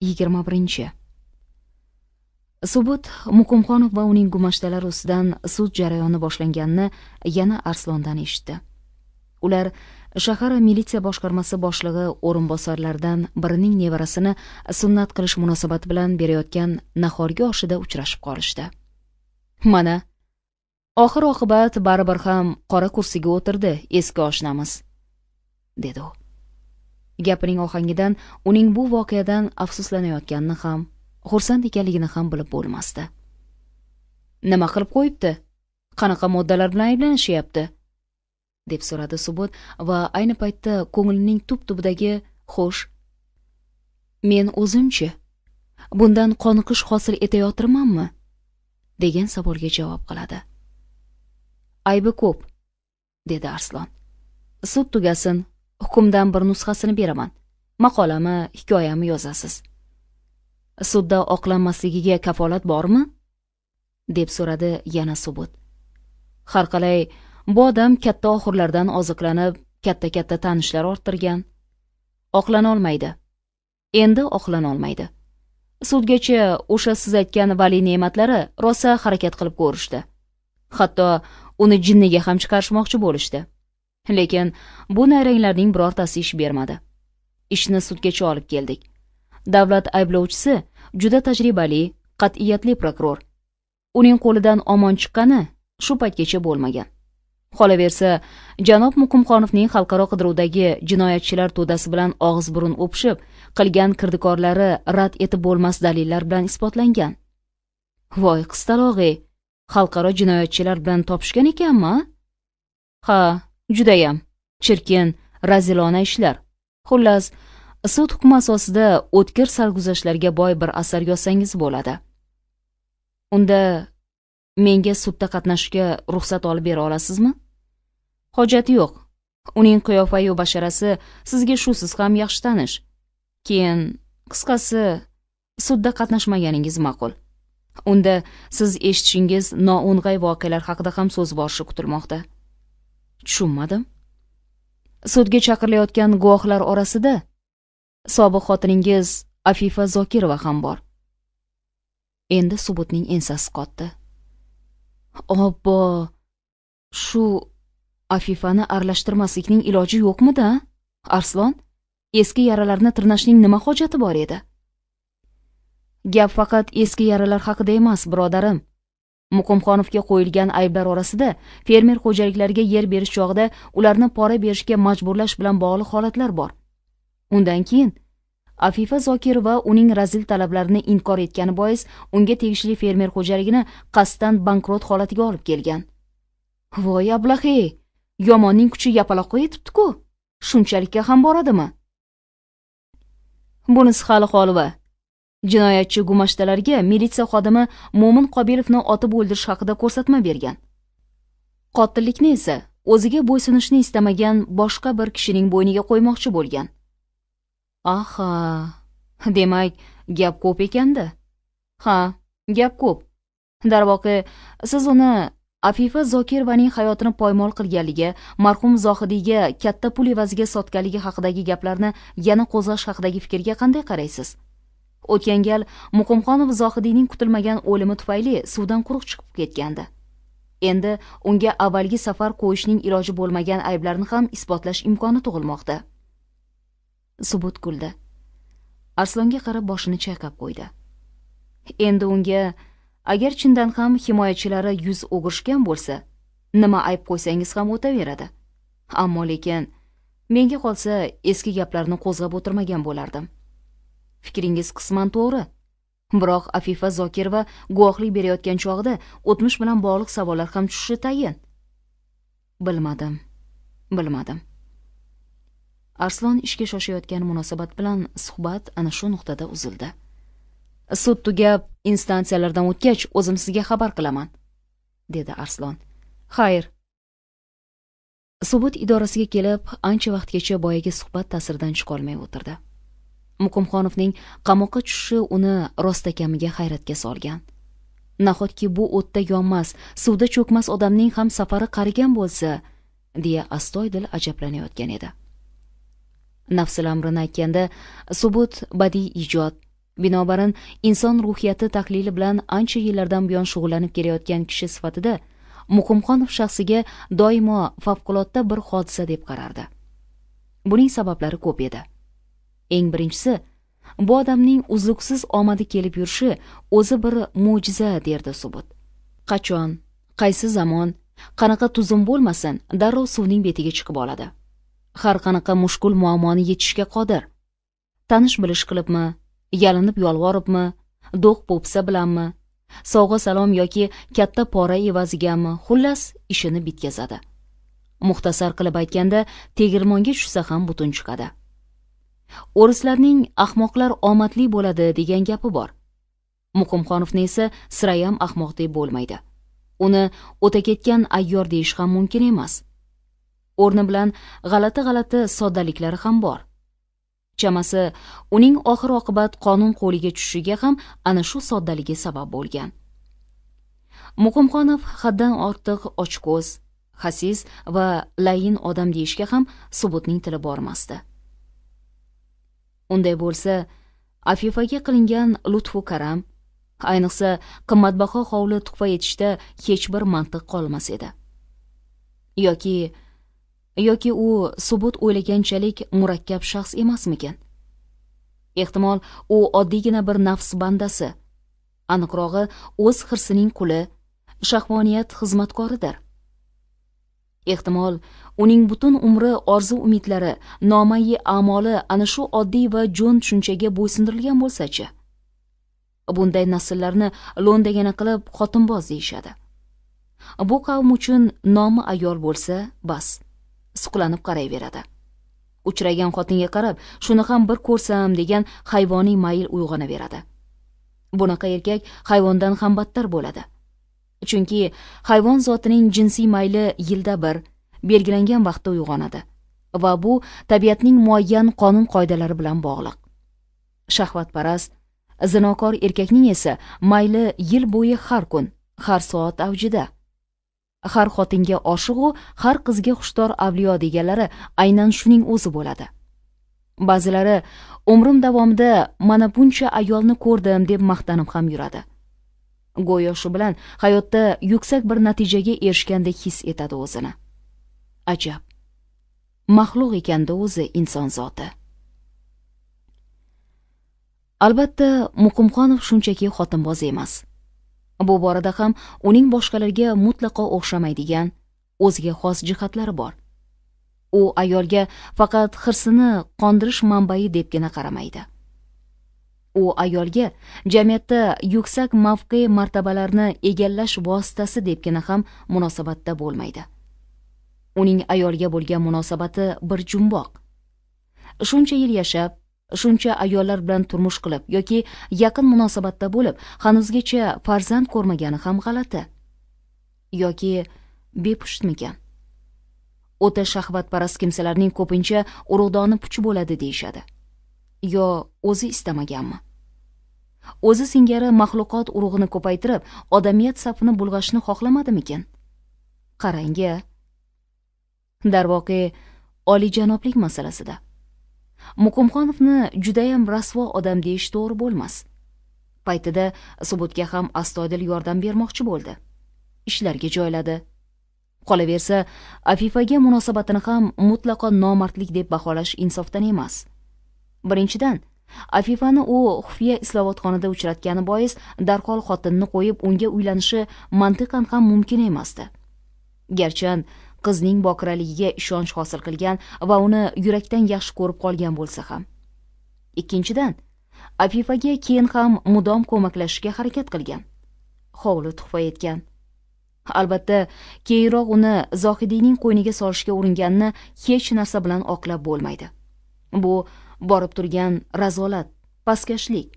yigirma birinchi subut muqimxonov va uning gumashtalari ustidan sud jarayoni boshlanganini yana arslondan eshitdi ular shahar militsiya boshqarmasi boshlig'i o'rinbosarlaridan birining nevarasini sunnat qilish munosabati bilan berayotgan nahorgi oshida uchrashib qolishdi mana oxir oqibat baribir ham qora kursiga o'tirdi eski oshnamiz dedi u gapining ohangidan uning bu voqeadan afsuslanayotganini ham xursand ekanligini ham bilib bo'lmasdi nima qilib qo'yibdi qanaqa moddalar bilan ayblanishyapti deb so'radi subut va ayni paytda ko'nglining tub tubidagi xo'sh men o'zimchi bundan qoniqish hosil etayotirmanmi degan savolga javob qiladi aybi ko'p dedi arslon sud tugasin hukmdan bir nusxasini beraman maqolami hikoyamni yozasiz sudda oqlanmasligiga kafolat bormi deb so'radi yana subut har qalay bu odam katta oxirlardan oziqlanib katta katta tanishlar orttirgan olmaydi. endi olmaydi. sudgacha o'sha siz aytgan vali ne'matlari rosa harakat qilib ko'rishdi hatto uni jinniga ham chiqarishmoqchi bo'lishdi lekin bu nayranglarning birortasi ish bermadi ishni sudgacha olib keldik davlat ayblovchisi juda tajribali qat'iyatli prokuror uning qo'lidan omon chiqqani shu paytgacha bo'lmagan Xolaversa, janob muqimxonovning xalqaro qidiruvdagi jinoyatchilar to'dasi bilan og'iz burun o'pishib qilgan kirdikorlari rad etib bo'lmas dalillar bilan isbotlangan voy qistalog'i, xalqaro jinoyatchilar bilan topishgan ekanmi ha judayam chirkin razilona ishlar xullas sud hukmi asosida o'tkir sarguzashtlarga boy bir asar yozsangiz bo'ladi unda menga sudda qatnashishga ruxsat olib bera olasizmi hojati yo'q uning qiyofayu basharasi sizga shusiz ham yaxshi tanish keyin qisqasi sudda qatnashmaganingiz ma'qul unda siz eshitishingiz noo'ng'ay voqealar haqida ham so'z borishi kutilmoqda tushunmadim sudga chaqirilayotgan guvohlar orasida sobiq xotiningiz afifa zokirova ham bor endi subutning ensasi qotdi obbo shu afifani aralashtirmaslikning iloji yo'qmida arslon eski yaralarni tirnashning nima hojati bor edi gap faqat eski yaralar haqida emas birodarim muqimxonovga qo'yilgan ayblar orasida fermer xo'jaliklariga yer berish chog'ida ularni pora berishga majburlash bilan bog'liq holatlar bor undan keyin afifa zokirova uning razil talablarini inkor etgani bois unga tegishli fermer xo'jaligini qasddan bankrot holatiga olib kelgan voy ablahi yomonning kuchi yapaloqqa yetibdi ku shunchalikka ham boradimi bunisi hali holva jinoyatchi gumashtalarga militsiya xodimi mo'min qobilovni otib o'ldirish haqida ko'rsatma bergan qotillikni esa o'ziga bo'ysunishni istamagan boshqa bir kishining bo'yniga qo'ymoqchi bo'lgan aha demak gap ko'p ekanda ha gap ko'p darvoqe siz uni afifa zokirovaning hayotini poymol qilganligi marhum zohidiyga katta pul evaziga sotganligi haqidagi gaplarni yana qo'zg'ash haqidagi fikrga qanday qaraysiz o'tgan gal muqimxonov zohidiyning kutilmagan o'limi tufayli suvdan quruq chiqib ketgandi endi unga avvalgi safar qo'yishning iloji bo'lmagan ayblarni ham isbotlash imkoni tug'ilmoqda subut kuldi arslonga qarab boshini chayqab qo'ydi endi unga agar chindan ham himoyachilari yuz o'girishgan bo'lsa nima ayb qo'ysangiz ham o'taveradi ammo lekin menga qolsa eski gaplarni qo'zg'ab o'tirmagan bo'lardim fikringiz qisman to'g'ri biroq afifa zokirova guvohlik berayotgan chog'da o'tmish bilan bog'liq savollar ham tushishi tayin bilmadim bilmadim arslon ishga shoshayotgani munosabat bilan suhbat ana shu nuqtada uzildi sud tugab instansiyalardan o'tgach o'zim sizga xabar qilaman dedi arslon xayr subut idorasiga kelib ancha vaqtgacha boyagi suhbat ta'siridan chiqolmay o'tirdi muqimxonovning qamoqqa tushishi uni rostakamiga hayratga solgan nahotki bu o'tda yonmas suvda cho'kmas odamning ham safari qarigan bo'lsa deya astoydil ajablanayotgan edi nafsil amrini aytganda subut badiiy ijod binobarin inson ruhiyati tahlili bilan ancha yillardan buyon shug'ullanib kelayotgan kishi sifatida muqimxonov shaxsiga doimo favqulodda bir hodisa deb qarardi buning sabablari ko'p edi eng birinchisi bu odamning uzluksiz omadi kelib yurishi o'zi bir mo'jiza derdi subut qachon qaysi zamon qanaqa tuzum bo'lmasin darrov suvning betiga chiqib oladi har qanaqa mushkul muammoni yechishga qodir tanish bilish qilibmi yalinib yolvoribmi do'q po'psa bilanmi sovg'a salom yoki katta pora evazigami xullas ishini bitkazadi muxtasar qilib aytganda tegirmonga tushsa ham butun chiqadi o'rislarning ahmoqlar omadli bo'ladi degan gapi bor muqimxonovni esa sirayam ahmoq deb bo'lmaydi uni o'ta ketgan ayyor deyish ham mumkin emas o'rni bilan g'alati g'alati soddaliklari ham bor chamasi uning oxir oqibat qonun qo'liga tushishiga ham ana shu soddaligi sabab bo'lgan muqimxonov haddan ortiq ochko'z xasis va layin odam deyishga ham subutning tili bormasdi unday bo'lsa afifaga qilingan lutfu karam ayniqsa qimmatbaho hovli tuqfa etishda hech bir mantiq qolmas edi yoki yoki u subut o'ylaganchalik murakkab shaxs emasmikan? ehtimol u oddiygina bir nafs bandasi aniqrog'i o'z hirsining quli shahvoniyat xizmatkoridir ehtimol uning butun umri orzu umidlari nomayi a'moli ana shu oddiy va jo'n tushunchaga bo'ysundirilgan bo'lsa chi bunday nasllarni lo'ndagina qilib xotinboz deyishadi bu qavm uchun nomi ayol bo'lsa bas suqlanib qarayveradi uchragan xotinga qarab shuni ham bir ko'rsam degan hayvoniy mayil uyg'onaveradi bunaqa erkak hayvondan ham battar bo'ladi chunki hayvon zotining jinsiy mayli yilda bir belgilangan vaqtda uyg'onadi va bu tabiatning muayyan qonun qoidalari bilan bog'liq shahvatparast zinokor erkakning esa mayli yil bo'yi har kun har soat avjida har xotinga oshiqu har qizga xushtor avliyo deganlari aynan shuning o'zi bo'ladi ba'zilari umrim davomida mana buncha ayolni ko'rdim deb maqtanib ham yuradi go'yo shu bilan hayotda yuksak bir natijaga erishgandek his etadi o'zini ajab maxluq ekanda o'zi inson zoti albatta muqimxonov shunchaki xotinboz emas bu borada ham uning boshqalarga mutlaqo o'xshamaydigan o'ziga xos jihatlari bor u ayolga faqat hirsini qondirish manbai debgina qaramaydi u ayolga jamiyatda yuksak mavqe martabalarni egallash vositasi debgina ham munosabatda bo'lmaydi uning ayolga bo'lgan munosabati bir jumboq shuncha yil yashab shuncha ayollar bilan turmush qilib yoki yaqin munosabatda bo'lib hanuzgacha farzand ko'rmagani ham g'alati yoki bepushtmikan o'ta shahvatparast kimsalarning ko'pincha urug'doni puch bo'ladi deyishadi yo o'zi istamaganmi o'zi singari maxluqot urug'ini ko'paytirib odamiyat safini bulg'ashni xohlamadimikin qarang darvoqe oliyjanoblik masalasida muqimxonovni judayam rasvo odam deyish to'g'ri bo'lmas paytida subutga ham astoydil yordam bermoqchi bo'ldi ishlarga joyladi qolaversa afifaga munosabatini ham mutlaqo nomardlik deb baholash insofdan emas birinchidan afifani u xufiya islohotxonada uchratgani bois darhol xotinni qo'yib unga uylanishi mantiqan ham mumkin emasdi garchi qizning bokiraligiga ishonch hosil qilgan va uni yurakdan yaxshi ko'rib qolgan bo'lsa ham ikkinchidan afifaga keyin ham mudom ko'maklashishga harakat qilgan hovli tuhfa etgan albatta keyinroq uni zohidiyning qo'yniga solishga uringanini hech narsa bilan oqlab bo'lmaydi bu borib turgan razolat pastkashlik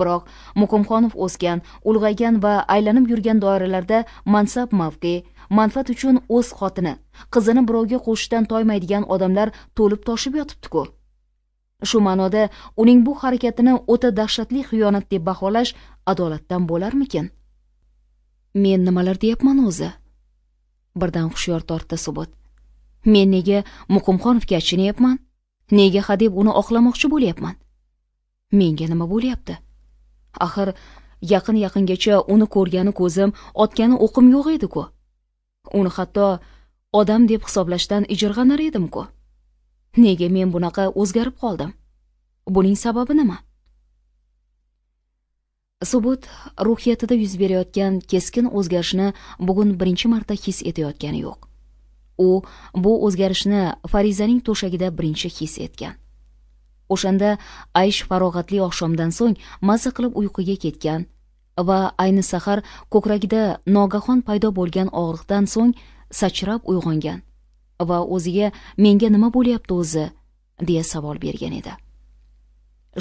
biroq muqimxonov o'sgan ulg'aygan va aylanib yurgan doiralarda mansab mavqe manfaat uchun o'z xotini qizini birovga qo'shishdan toymaydigan odamlar to'lib toshib yotibdi ku shu ma'noda uning bu harakatini o'ta dahshatli xiyonat deb baholash adolatdan bo'larmikin men nimalar deyapman o'zi birdan hushyor tortdi subut men nega muqimxonovga achinyapman nega hadeb uni oqlamoqchi bo'lyapman menga nima bo'lyapti axir yaqin yaqingacha uni ko'rgani ko'zim otgani o'qim yo'q edi ku uni hatto odam deb hisoblashdan ijirg'anar edim ku nega men bunaqa o'zgarib qoldim buning sababi nima subut ruhiyatida yuz berayotgan keskin o'zgarishni bugun birinchi marta his etayotgani yo'q u bu o'zgarishni farizaning to'shagida birinchi his etgan o'shanda aysh farog'atli oqshomdan so'ng maza qilib uyquga ketgan va ayni sahar ko'kragida nogahon paydo bo'lgan og'riqdan so'ng sachrab uyg'ongan va o'ziga menga nima bo'lyapti o'zi deya savol bergan edi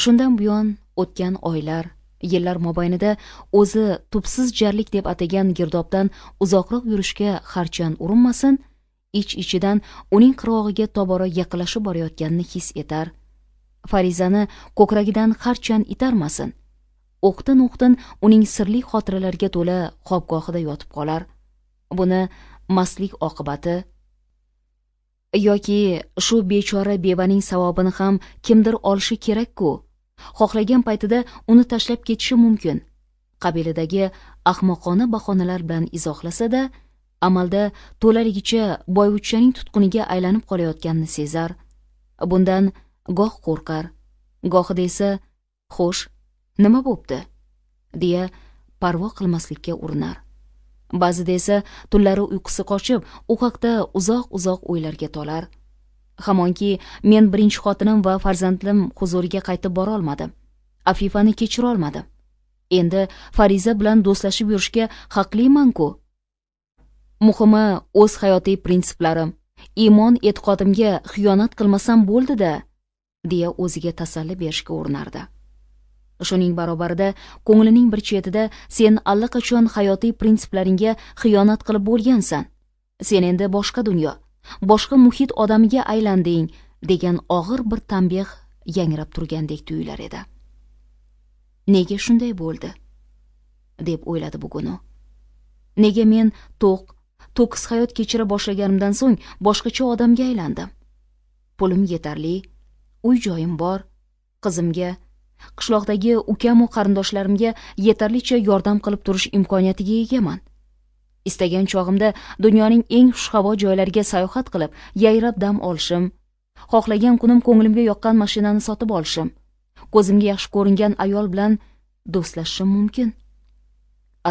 shundan buyon o'tgan oylar yillar mobaynida o'zi tubsiz jarlik deb atagan girdobdan uzoqroq yurishga harchand urinmasin ich ichidan uning qirog'iga tobora yaqinlashib borayotganini his etar farizani ko'kragidan harchand itarmasin o'qtin o'qtin uning sirli xotiralarga to'la xobgohida yotib qolar buni maslik oqibati yoki shu bechora bevaning savobini ham kimdir olishi kerak ku xohlagan paytida uni tashlab ketishi mumkin Qabiladagi ahmoqona bahonalar bilan izohlasa da amalda to'laligicha boyvuchchaning tutquniga aylanib qolayotganini sezar bundan goh qo'rqar gohida esa xo'sh nima bo'pti deya parvo qilmaslikka urinar ba'zida esa tunlari uyqusi qochib u haqda uzoq uzoq o'ylarga tolar hamonki men birinchi xotinim va farzandim huzuriga qaytib borolmadim afifani kechirolmadim endi fariza bilan do'stlashib yurishga haqliman ku muhimi o'z hayotiy prinsiplarim iymon e'tiqodimga xiyonat qilmasam bo'ldi da deya o'ziga tasalli berishga urinardi shuning barobarida ko'nglining bir chetida sen allaqachon hayotiy prinsiplaringga xiyonat qilib bo'lgansan sen endi boshqa dunyo boshqa muhit odamiga aylanding degan og'ir bir tanbeh yangrab turgandek tuyular edi nega shunday bo'ldi deb o'yladi bugun u nega men to'q to'kis hayot kechira boshlaganimdan so'ng boshqacha odamga aylandim pulim yetarli uy joyim bor qizimga qishloqdagi ukamu qarindoshlarimga yetarlicha yordam qilib turish imkoniyatiga egaman istagan chog'imda dunyoning eng xushhavo joylariga sayohat qilib yayrab dam olishim xohlagan kunim ko'nglimga yoqqan mashinani sotib olishim ko'zimga yaxshi ko'ringan ayol bilan do'stlashishim mumkin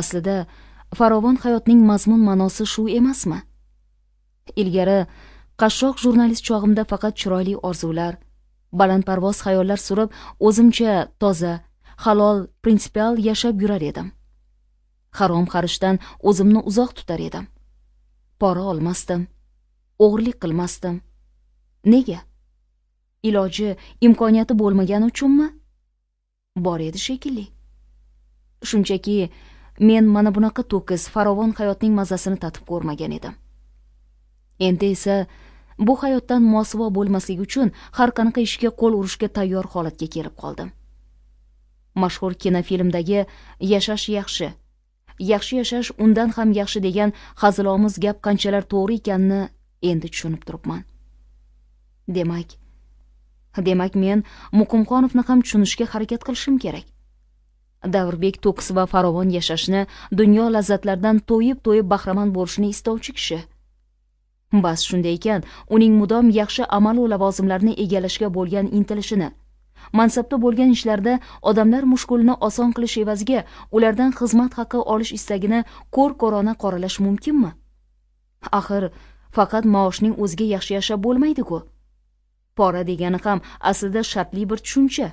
aslida farovon hayotning mazmun ma'nosi shu emasmi ilgari qashshoq jurnalist chog'imda faqat chiroyli orzular balandparvoz xayollar surib o'zimcha toza halol prinsipial yashab yurar edim harom xarishdan o'zimni uzoq tutar edim pora olmasdim o'g'irlik qilmasdim nega iloji imkoniyati bo'lmagani uchunmi bor edi shekilli shunchaki men mana bunaqa to'kis farovon hayotning mazasini tatib ko'rmagan edim endi esa bu hayotdan mosuvo bo'lmaslik uchun har qanaqa ishga qo'l urishga tayyor holatga kelib qoldim mashhur kinofilmdagi yashash yaxshi yaxshi yashash undan ham yaxshi degan hazilomuz gap qanchalar to'g'ri ekanini endi tushunib turibman demak demak men muqimxonovni ham tushunishga harakat qilishim kerak davrbek to'kis va farovon yashashni dunyo lazzatlaridan to'yib to'yib bahramand bo'lishni istovchi kishi bas shunday ekan uning mudom yaxshi amalu lavozimlarni egallashga bo'lgan intilishini mansabda bo'lgan ishlarda odamlar mushkulini oson qilish evaziga ulardan xizmat haqi olish istagini ko'r ko'rona qoralash mumkinmi axir faqat maoshning o'ziga yaxshi yashab bo'lmaydi ku pora degani ham aslida shartli bir tushuncha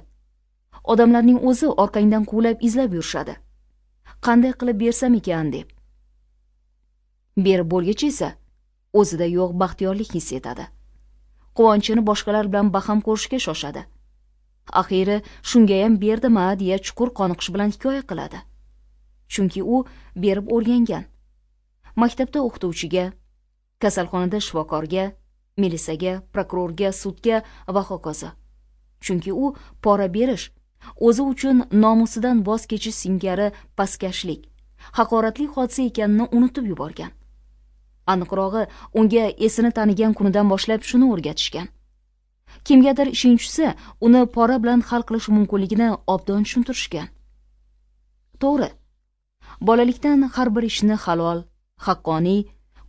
odamlarning o'zi orqangdan quvlab izlab yurishadi qanday qilib bersam ekan deb berib bo'lgach esa o'zida yo'q baxtiyorlik his etadi quvonchini boshqalar bilan baham ko'rishga shoshadi axiyri shungayam berdim a deya chuqur qoniqish bilan hikoya qiladi chunki u berib o'rgangan maktabda o'qituvchiga kasalxonada shifokorga milisaga prokurorga sudga va hokazo chunki u pora berish o'zi uchun nomusidan voz kechish singari pastkashlik haqoratli hodisa ekanini unutib yuborgan aniqrog'i unga esini tanigan kunidan boshlab shuni o'rgatishgan kimgadir ishing tushsa uni pora bilan hal qilish mumkinligini obdon tushuntirishgan to'g'ri bolalikdan har bir ishni halol haqqoniy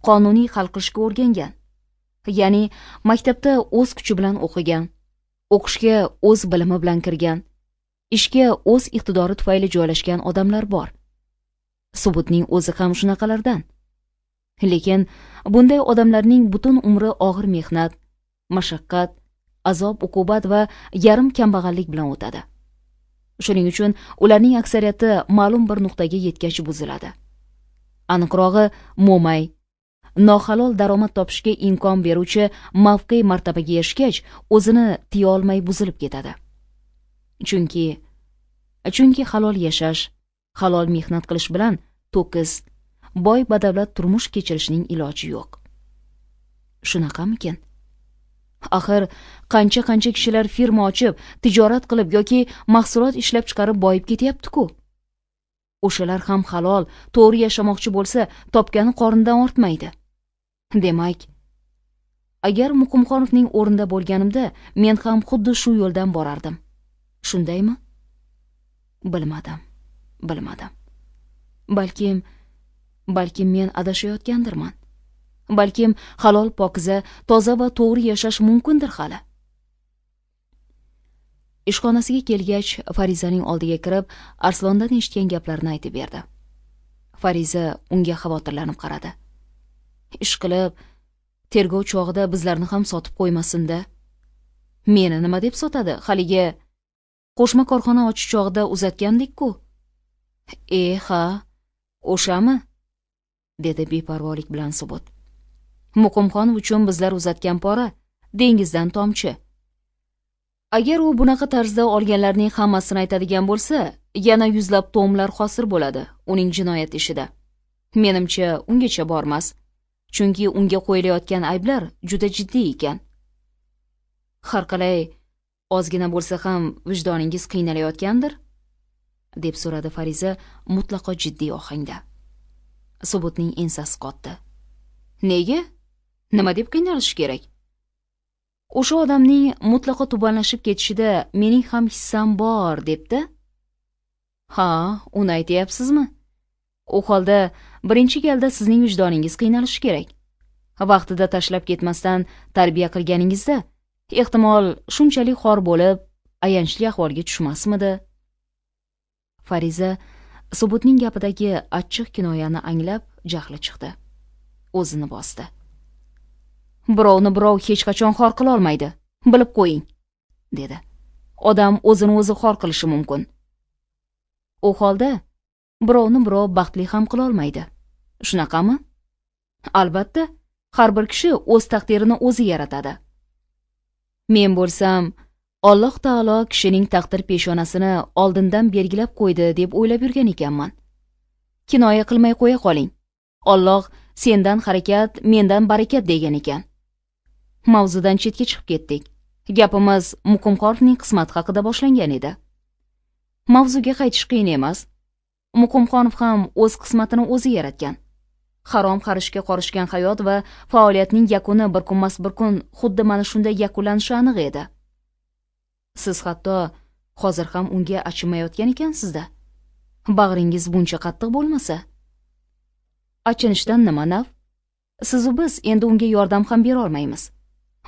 qonuniy hal qilishga o'rgangan ya'ni maktabda o'z kuchi bilan o'qigan o'qishga o'z bilimi bilan kirgan ishga o'z iqtidori tufayli joylashgan odamlar bor subutning o'zi ham shunaqalardan lekin bunday odamlarning butun umri og'ir mehnat mashaqqat azob uqubat va yarim kambag'allik bilan o'tadi shuning uchun ularning aksariyati ma'lum bir nuqtaga yetgach buziladi aniqrog'i mo'may nohalol daromad topishga imkon beruvchi mavqe martabaga erishgach o'zini tiya olmay buzilib ketadi chunki chunki halol yashash halol mehnat qilish bilan to'kis boy badavlat turmush kechirishning iloji yo'q shunaqamikin axir qancha qancha kishilar firma ochib tijorat qilib yoki mahsulot ishlab chiqarib boyib ketyapti ku o'shalar ham halol to'g'ri yashamoqchi bo'lsa topgani qorindan ortmaydi demak agar muqimxonovning o'rnida bo'lganimda men ham xuddi shu yo'ldan borardim shundaymi bilmadim bilmadim balkim balkim men adashayotgandirman balkim halol pokiza toza va to'g'ri yashash mumkindir hali ishxonasiga kelgach farizaning oldiga kirib arslondan eshitgan gaplarini aytib berdi fariza unga xavotirlanib qaradi ishqilib tergov chog'ida bizlarni ham sotib qo'ymasinda meni nima deb sotadi haligi qo'shma korxona ochish chog'ida uzatgandik ku e ha o'shami dedi beparvolik bilan subut Muqimxon uchun bizlar uzatgan pora dengizdan tomchi agar u bunaqa tarzda olganlarning hammasini aytadigan bo'lsa yana yuzlab tomlar hosil bo'ladi uning jinoyat ishida menimcha ungacha bormas chunki unga qo'yilayotgan ayblar juda jiddiy ekan har qalay ozgina bo'lsa ham vijdoningiz qiynalayotgandir deb so'radi fariza mutlaqo jiddiy ohangda subutning ensasi qotdi nega nima deb qiynalish kerak o'sha odamning mutlaqo tubanlashib ketishida mening ham hissam bor debdi ha uni aytyapsizmi u holda birinchi galda sizning vijdoningiz qiynalishi kerak vaqtida tashlab ketmasdan tarbiya qilganingizda ehtimol shunchalik xor bo'lib ayanchli ahvolga tushmasmidi fariza subutning gapidagi achchiq kinoyani anglab jahli chiqdi o'zini bosdi birovni birov hech qachon xor qilolmaydi bilib qo'ying dedi odam o'zini o'zi xor qilishi mumkin u holda birovni birov baxtli ham qilolmaydi shunaqami albatta har bir kishi o'z taqdirini o'zi yaratadi men bo'lsam olloh taolo kishining taqdir peshonasini oldindan belgilab qo'ydi deb o'ylab yurgan ekanman kinoya qilmay qo'ya qoling olloh sendan harakat mendan barakat degan ekan mavzudan chetga chiqib ketdik gapimiz Muqimxonovning qismati haqida boshlangan edi mavzuga qaytish qiyin emas Muqimxonov ham o'z qismatini o'zi yaratgan harom xarishga qorishgan hayot va faoliyatning yakuni bir kunmas bir kun xuddi mana shunday yakunlanishi aniq edi siz hatto hozir ham unga achinmayotgan ekansizda bag'ringiz buncha qattiq bo'lmasa achinishdan nima naf sizu biz endi unga yordam ham berolmaymiz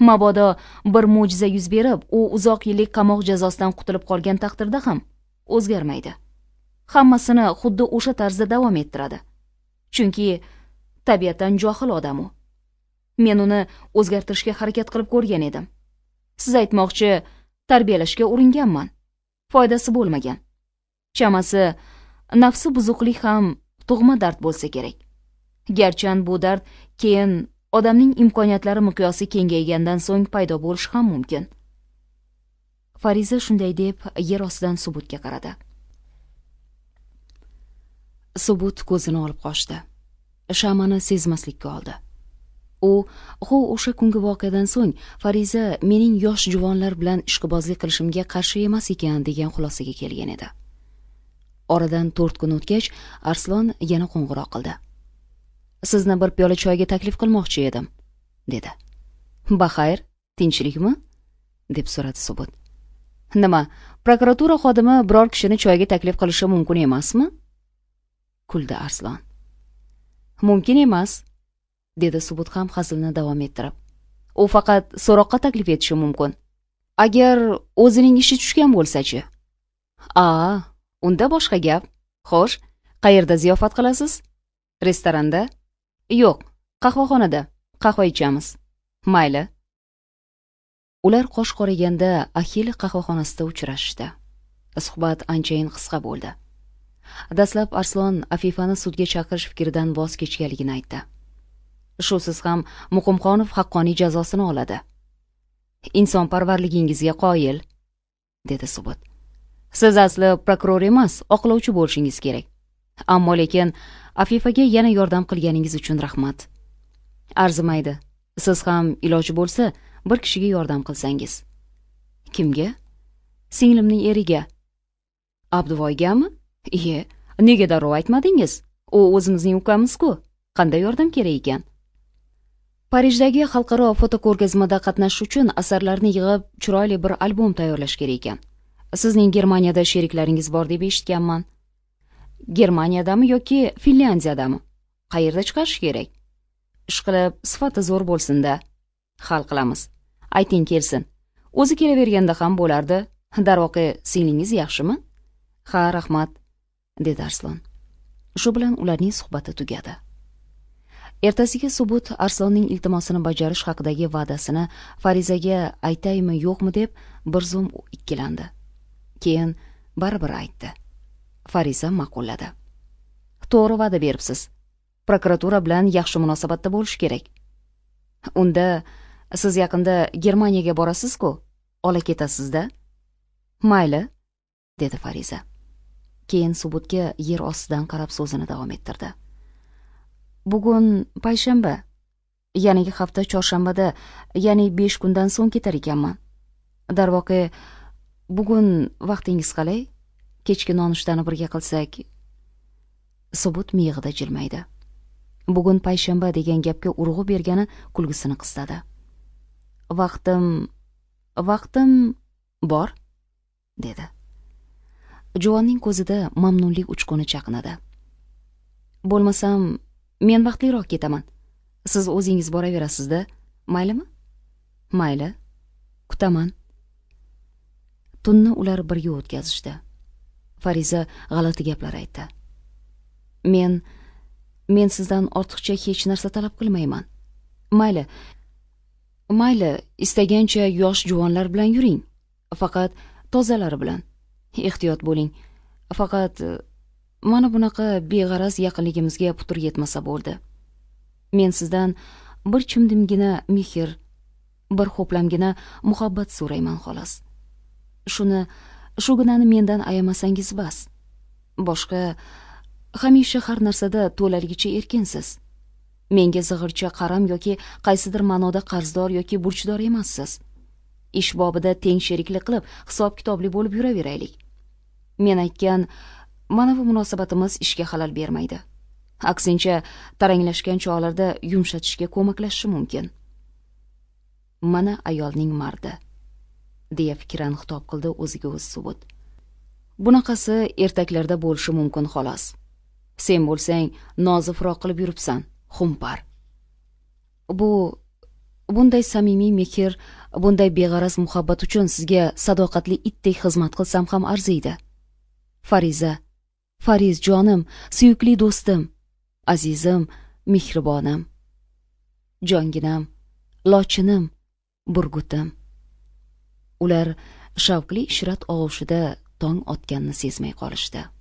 mabodo bir mo'jiza yuz berib u uzoq yillik qamoq jazosidan qutulib qolgan taqdirda ham o'zgarmaydi hammasini xuddi o'sha tarzda davom ettiradi chunki tabiatan johil odam u men uni o'zgartirishga harakat qilib ko'rgan edim siz aytmoqchi tarbiyalashga uringanman foydasi bo'lmagan chamasi nafsi buzuqlik ham tug'ma dard bo'lsa kerak garchan bu dard keyin odamning imkoniyatlari miqyosi kengaygandan so'ng paydo bo'lishi ham mumkin fariza shunday deb yer ostidan subutga qaradi subut ko'zini olib qochdi shamani sezmaslikka oldi u hov o'sha kungi voqeadan so'ng fariza mening yosh juvonlar bilan ishqibozlik qilishimga qarshi emas ekan degan xulosaga kelgan edi oradan to'rt kun o'tgach arslon yana qo'ng'iroq qildi sizni bir piyola choyga taklif qilmoqchi edim dedi baxayr tinchlikmi deb so'radi subut nima prokuratura xodimi biror kishini choyga taklif qilishi mumkin emasmi kuldi arslon mumkin emas dedi subut ham hazilni davom ettirib u faqat so'roqqa taklif etishi mumkin agar o'zining ishi tushgan bo'lsachi a unda boshqa gap xo'sh qayerda ziyofat qilasiz restoranda yo'q qahvaxonada qahva ichamiz mayli ular qosh qorayganda ahil qahvaxonasida uchrashishdi suhbat anchayin qisqa bo'ldi dastlab arslon afifani sudga chaqirish fikridan voz kechganligini aytdi shusiz ham muqimxonov haqqoniy jazosini oladi insonparvarligingizga qoyil dedi subut siz asli prokuror emas oqlovchi bo'lishingiz kerak ammo lekin afifaga yana yordam qilganingiz uchun rahmat arzimaydi siz ham iloji bo'lsa bir kishiga yordam qilsangiz kimga singlimning eriga abduvoygami iye nega darrov aytmadingiz u o'zimizning ukamiz ku qanday yordam kerak ekan parijdagi xalqaro fotoko'rgazmada qatnashish uchun asarlarni yig'ib chiroyli bir albom tayyorlash kerak ekan sizning germaniyada sheriklaringiz bor deb eshitganman germaniyadami yoki finlyandiyadami qayerda chiqarish kerak ishqilib sifati zo'r bo'lsinda hal qilamiz ayting kelsin o'zi kelaverganda ham bo'lardi darvoqe singlingiz yaxshimi ha rahmat dedi arslon shu bilan ularning suhbati tugadi ertasiga subut arslonning iltimosini bajarish haqidagi va'dasini farizaga aytaymi yo'qmi deb bir zum ikkilandi keyin baribir aytdi fariza ma'qulladi to'g'ri va'da beribsiz prokuratura bilan yaxshi munosabatda bo'lish kerak unda siz yaqinda germaniyaga borasiz-ku ola ketasiz-da? mayli dedi fariza keyin subutga yer ostidan qarab so'zini davom ettirdi bugun payshanba yanagi hafta chorshanbada ya'ni besh kundan so'ng ketar ekanman darvoqe bugun vaqtingiz qalay kechki nonushtani birga qilsak subut miyig'ida jilmaydi bugun payshanba degan gapga urg'u bergani kulgisini qistadi vaqtim vaqtim bor dedi juvonning ko'zida mamnunlik uchquni chaqnadi bo'lmasam men baxtliroq ketaman siz o'zingiz boraverasizda maylimi mayli kutaman tunni ular birga o'tkazishdi fariza g'alati gaplar aytdi men men sizdan ortiqcha hech narsa talab qilmayman mayli mayli istagancha yosh juvonlar bilan yuring faqat tozalari bilan ehtiyot bo'ling faqat e, mana bunaqa beg'araz yaqinligimizga putur yetmasa bo'ldi men sizdan bir chimdimgina mehr bir ho'plamgina muhabbat so'rayman xolos shuni shu gunani mendan ayamasangiz bas boshqa hamisha har narsada to'laligicha erkinsiz menga zig'ircha qaram yoki qaysidir ma'noda qarzdor yoki burchdor emassiz ish bobida teng sheriklik qilib hisob kitobli bo'lib yuraveraylik men aytgan mana bu munosabatimiz ishga xalal bermaydi aksincha taranglashgan chog'larda yumshatishga ko'maklashishi mumkin mana ayolning mardi deya fikran xitob qildi o'ziga o'zi subut bunaqasi ertaklarda bo'lishi mumkin xolos sen bo'lsang nozifroq qilib yuribsan xumpar bu bunday samimiy mehr bunday beg'araz muhabbat uchun sizga sadoqatli itdek xizmat qilsam ham arziydi fariza fariz jonim suyukli do'stim azizim mehribonam. jonginam lochinim burgutim ular shavqli ishrat og'ushida tong otganini sezmay qolishdi